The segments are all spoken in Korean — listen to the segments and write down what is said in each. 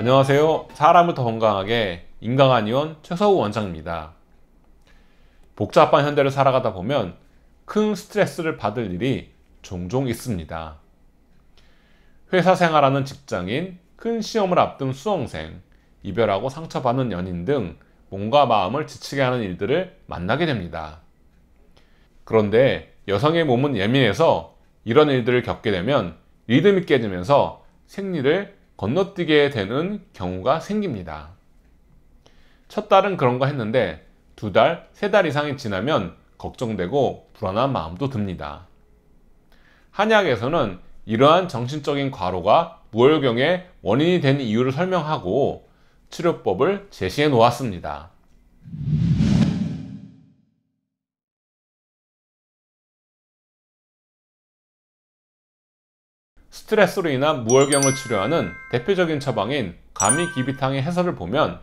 안녕하세요. 사람을 더 건강하게 인강한 의원 최서우 원장입니다. 복잡한 현대를 살아가다 보면 큰 스트레스를 받을 일이 종종 있습니다. 회사 생활하는 직장인, 큰 시험을 앞둔 수험생, 이별하고 상처받는 연인 등 몸과 마음을 지치게 하는 일들을 만나게 됩니다. 그런데 여성의 몸은 예민해서 이런 일들을 겪게 되면 리듬이 깨지면서 생리를 건너뛰게 되는 경우가 생깁니다. 첫 달은 그런가 했는데 두 달, 세 달 이상이 지나면 걱정되고 불안한 마음도 듭니다. 한의에서는 이러한 정신적인 과로가 무혈경의 원인이 된 이유를 설명하고 치료법을 제시해 놓았습니다. 스트레스로 인한 무월경을 치료하는 대표적인 처방인 가미기비탕의 해설을 보면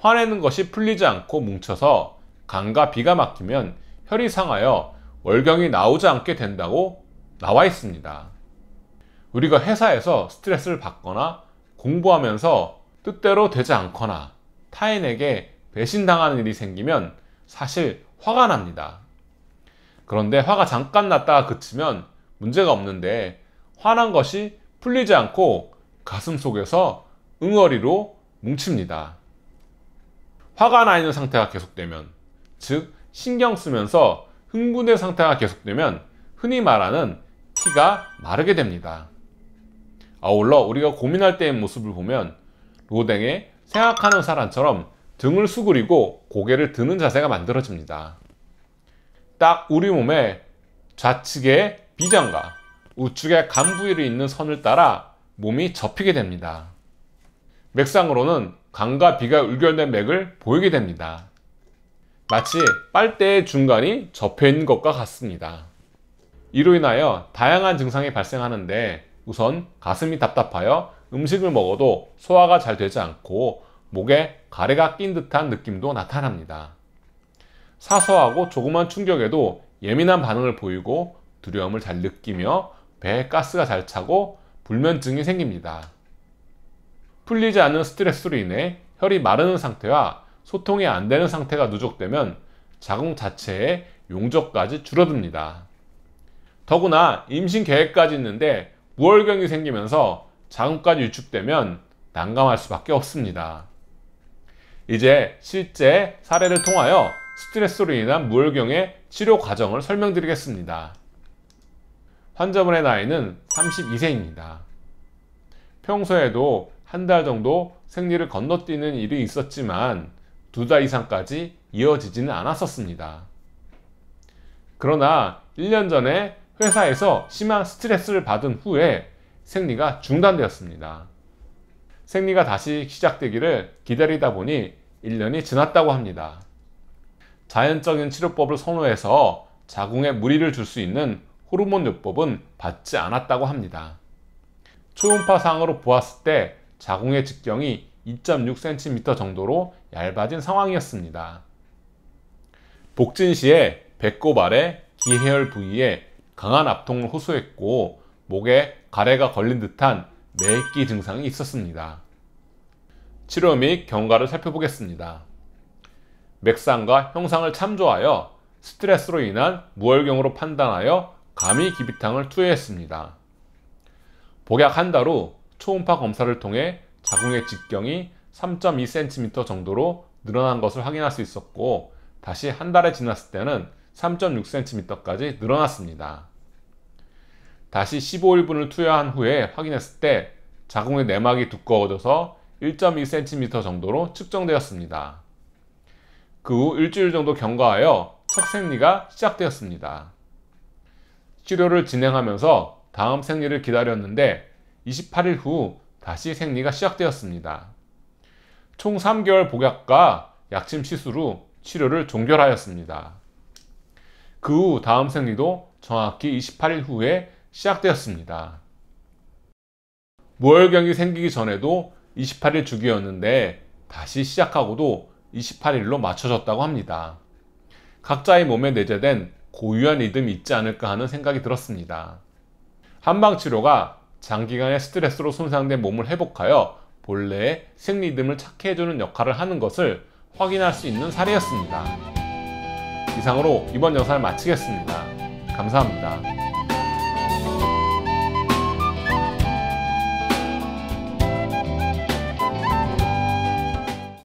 화내는 것이 풀리지 않고 뭉쳐서 간과 비가 막히면 혈이 상하여 월경이 나오지 않게 된다고 나와 있습니다. 우리가 회사에서 스트레스를 받거나 공부하면서 뜻대로 되지 않거나 타인에게 배신당하는 일이 생기면 사실 화가 납니다. 그런데 화가 잠깐 났다가 그치면 문제가 없는데 화난 것이 풀리지 않고 가슴 속에서 응어리로 뭉칩니다. 화가 나 있는 상태가 계속되면, 즉, 신경 쓰면서 흥분된 상태가 계속되면 흔히 말하는 피가 마르게 됩니다. 아울러 우리가 고민할 때의 모습을 보면 로댕의 생각하는 사람처럼 등을 수그리고 고개를 드는 자세가 만들어집니다. 딱 우리 몸의 좌측의 비장과 우측의 간 부위를 잇는 선을 따라 몸이 접히게 됩니다. 맥상으로는 간과 비가 의결된 맥을 보이게 됩니다. 마치 빨대의 중간이 접혀 있는 것과 같습니다. 이로 인하여 다양한 증상이 발생하는데 우선 가슴이 답답하여 음식을 먹어도 소화가 잘 되지 않고 목에 가래가 낀 듯한 느낌도 나타납니다. 사소하고 조그만 충격에도 예민한 반응을 보이고 두려움을 잘 느끼며 배에 가스가 잘 차고 불면증이 생깁니다. 풀리지 않은 스트레스로 인해 혈이 마르는 상태와 소통이 안 되는 상태가 누적되면 자궁 자체의 용적까지 줄어듭니다. 더구나 임신 계획까지 있는데 무월경이 생기면서 자궁까지 유축되면 난감할 수밖에 없습니다. 이제 실제 사례를 통하여 스트레스로 인한 무월경의 치료 과정을 설명드리겠습니다. 환자분의 나이는 32세입니다. 평소에도 한 달 정도 생리를 건너뛰는 일이 있었지만 두 달 이상까지 이어지지는 않았었습니다. 그러나 1년 전에 회사에서 심한 스트레스를 받은 후에 생리가 중단되었습니다. 생리가 다시 시작되기를 기다리다 보니 1년이 지났다고 합니다. 자연적인 치료법을 선호해서 자궁에 무리를 줄 수 있는 호르몬 요법은 받지 않았다고 합니다. 초음파상으로 보았을 때 자궁의 직경이 2.6cm 정도로 얇아진 상황이었습니다. 복진 시에 배꼽 아래 기해열 부위에 강한 압통을 호소했고 목에 가래가 걸린 듯한 매기 증상이 있었습니다. 치료 및 경과를 살펴보겠습니다. 맥상과 형상을 참조하여 스트레스로 인한 무월경으로 판단하여 감히 기비탕을 투여했습니다. 복약 한 달 후 초음파 검사를 통해 자궁의 직경이 3.2cm 정도로 늘어난 것을 확인할 수 있었고 다시 한 달에 지났을 때는 3.6cm까지 늘어났습니다. 다시 15일분을 투여한 후에 확인했을 때 자궁의 내막이 두꺼워져서 1.2cm 정도로 측정되었습니다. 그 후 일주일 정도 경과하여 척생리가 시작되었습니다. 치료를 진행하면서 다음 생리를 기다렸는데 28일 후 다시 생리가 시작되었습니다. 총 3개월 복약과 약침 시술후 치료를 종결하였습니다. 그 후 다음 생리도 정확히 28일 후에 시작되었습니다. 모혈경이 생기기 전에도 28일 주기였는데 다시 시작하고도 28일로 맞춰졌다고 합니다. 각자의 몸에 내재된 고유한 리듬이 있지 않을까 하는 생각이 들었습니다. 한방 치료가 장기간의 스트레스로 손상된 몸을 회복하여 본래의 생리듬을 찾게 해주는 역할을 하는 것을 확인할 수 있는 사례였습니다. 이상으로 이번 영상을 마치겠습니다. 감사합니다.